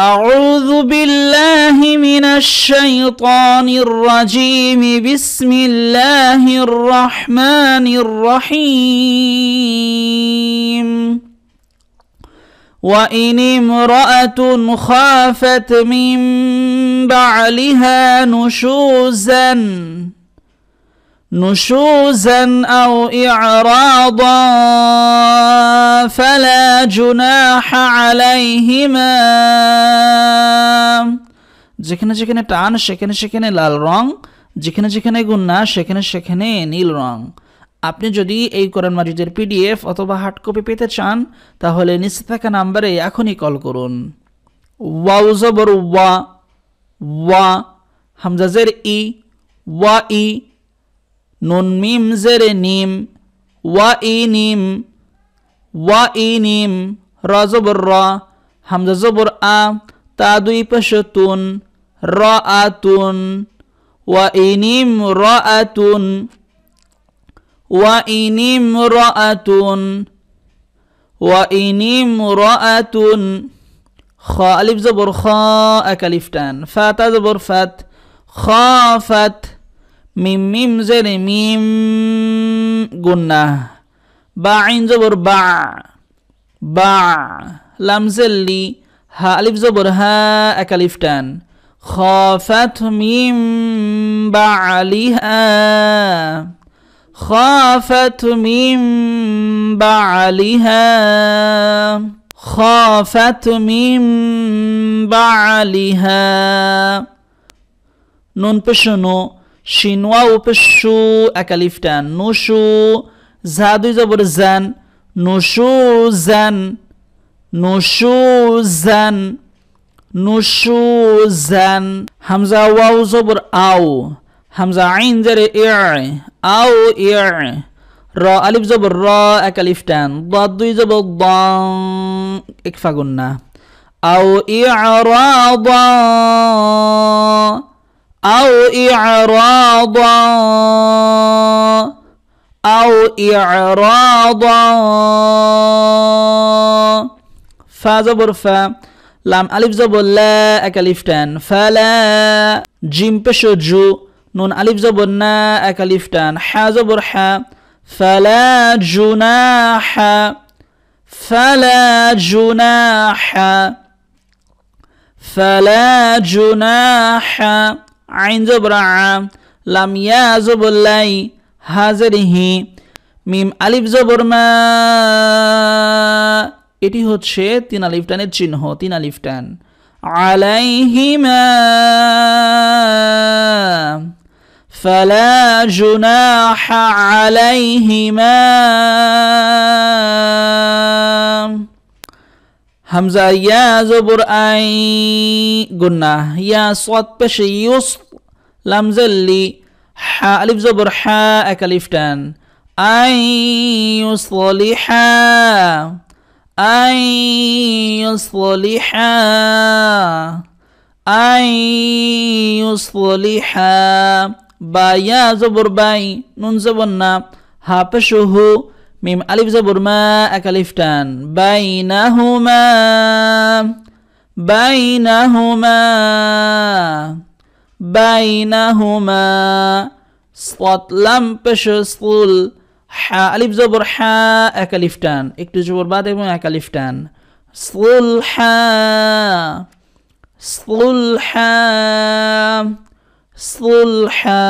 أعوذ بالله من الشيطان الرجيم بسم الله الرحمن الرحيم وإن امرأة خافت من بعلها نشوزاً نشوزا أو إعراضا فلا جناح عليهما যেখানে যেখানে টান সেখানে সেখানে লাল রং যেখানে যেখানে গুন্না সেখানে সেখানে নীল রং আপনি যদি এই কোরআন মাজিদের পিডিএফ অথবা হার্ড কপি পেতে চান তাহলে নিচে থাকা নাম্বারে এখনই কল করুন ওয়া ওয়া ওয়া হামজাজের ই ওয়া ই نون ميم زر نيم اي نيم را زبر را همزة زبر آ تا دوی پشتون آتون و اي نيم را آتون خا خالف زبر خا اكلفتان فات زبر فات خافت মিম মিম জের মিম গুন্না বা আইন জবর বা বা লামজেল্লি হা আলিফ জবর হা এক আলিফ টান খফাত মিম বা আলিহা خافت من মিম خافت من بعلها নুন পেশনো শিনওয়া উপেশু একালিফটা নুসু ঝা দুই জবর জান নুসু জান নুসু জান নুসু জান হামজা ওয়াউ জবর আও হামজা আইন জারে ইয় আও ইয় র আলিফ জবর র এক আলিফ টান দ দুই জবর দ এক ফাগুন না আও ইয় র أو إعراضا أو إعراضا فا زبر فا لام ألف زبر لا أكاليف تان فلا جيم بشو جو نون ألف زبر نا أكاليف تان حا زبر حا فلا جناح فلا جناح فلا جناح আইন জবর লাম ইয়া জবল্লাই হাজারিহি মিম আলিফ জবর এটি হচ্ছে তিন আলিফ চিহ্ন তিন আলিফ টান আলাইহিমা فلا جناح عليهما همزة يا زبر أي قلنا يا صوت بشي يص لمز اللي حاء ألف زبر حاء كلفتان أي يصلحا أي يصلحا أي يصلحا با يا زبر باي نون মিম আলিফ জবর মা এক আলিফ টান বাইনাহুমা বাইনাহুমা বাইনাহুমা স্পট লাম পেশ স্কুল হা আলিফ জবর হা এক আলিফ একটু জবর বাদ এবং এক আলিফ টান স্কুল হা স্কুল হা স্কুল হা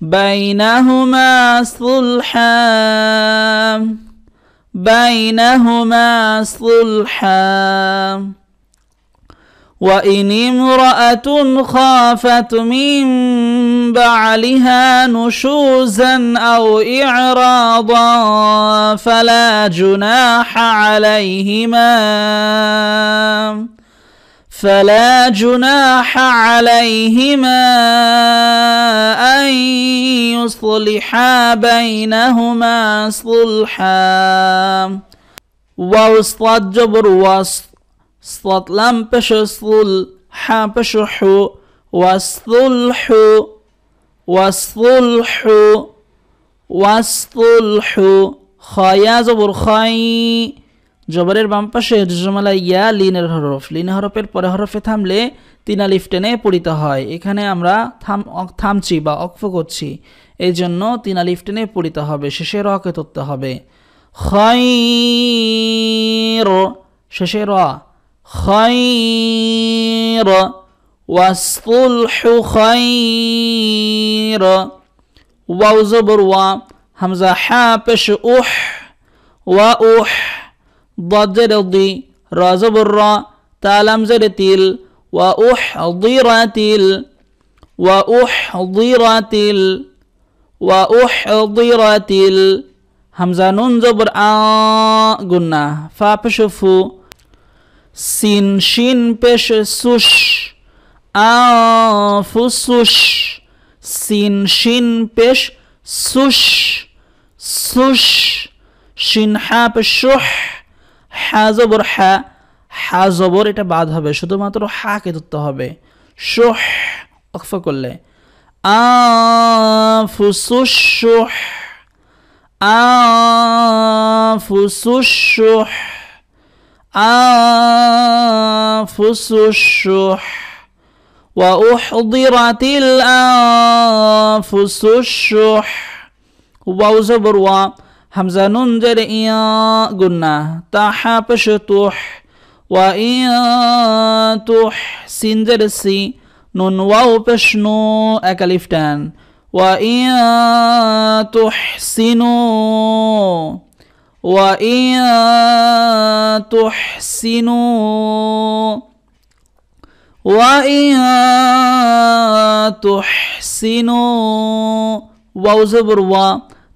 بينهما صلحا بينهما صلحا وإن امرأة خافت من بعلها نشوزا أو إعراضا فلا جناح عليهما فلا جناح عليهما أن يصلحا بينهما صلحا ووسطات جبر وسط سطات لم بشصل حا بشح وصلح وصلح وصلح خيا زبر خي জবরের বাম পাশে জুজমালা ইয়া লিনের হরফ লিন হরফের পরে হরফে থামলে তিন আলিফ টেনে পড়িতে হয় এখানে আমরা থাম থামছি বা অক্ফ করছি এই জন্য তিন আলিফ টেনে পড়িতে হবে শেষে রকে ধরতে হবে খয় শেষে র খয়র ওয়াসুলহু খয়র ওয়াউ জবর ওয়া হামজা হ্যাঁ পেশ উহ ওয়া উহ ضاد زد الضي را زبر را تالم زد تيل وأحضرت ال وأحضرت همزة نون زبر آ قلنا فابشفو سين شين بش سوش آ فسوش سين شين بش سوش سوش شين حاب الشح হ্যা জবর হ্যা হা জবর এটা বাদ হবে শুধুমাত্র হাকে ধরতে হবে সোহ অক্ফ করলে আফুসুসুহ আফুসুসুহ আফুসুসুহ وأحضرت الأنفس الشح واو زبر همزه نون زیر ایا گنا تاحا پش وإيا توح سین زیر سی نون واو بشنو نو وإيا توح ایا وإيا توح ایا وإيا توح ایا واو زبر واو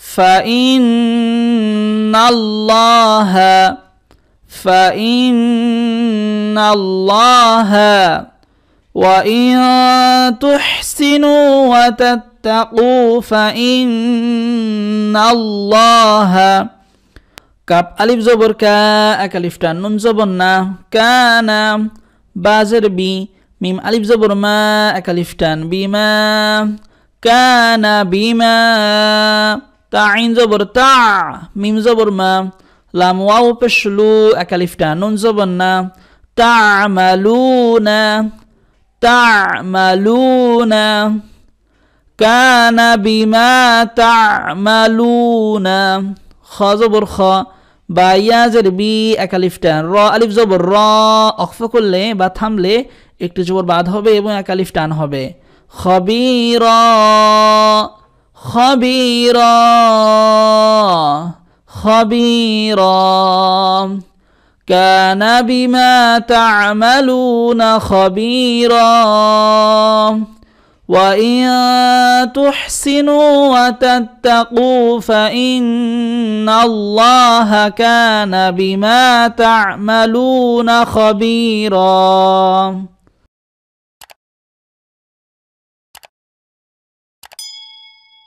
فإن الله فإن الله وإن تحسنوا وتتقوا فإن الله كاب ألف زبر كا أكلف تنون زبرنا كان بازر بي ميم ألف زبر ما أكلف بما كان بما তা আইন জবর তা মিম জবর মা লাম ওয়াও পেশলু একালিফটা নুন জবর না তা মালু না তা মালু না كان بما تعملون خ زبر خ বা ইয়াজের বি এক র আলিফ জবর র অক্ষ করলে বা থামলে একটু জবর বাদ হবে এবং একালিফটান আলিফ টান হবে খবির خبيرا خبيرا كان بما تعملون خبيرا وإن تحسنوا وتتقوا فإن الله كان بما تعملون خبيراً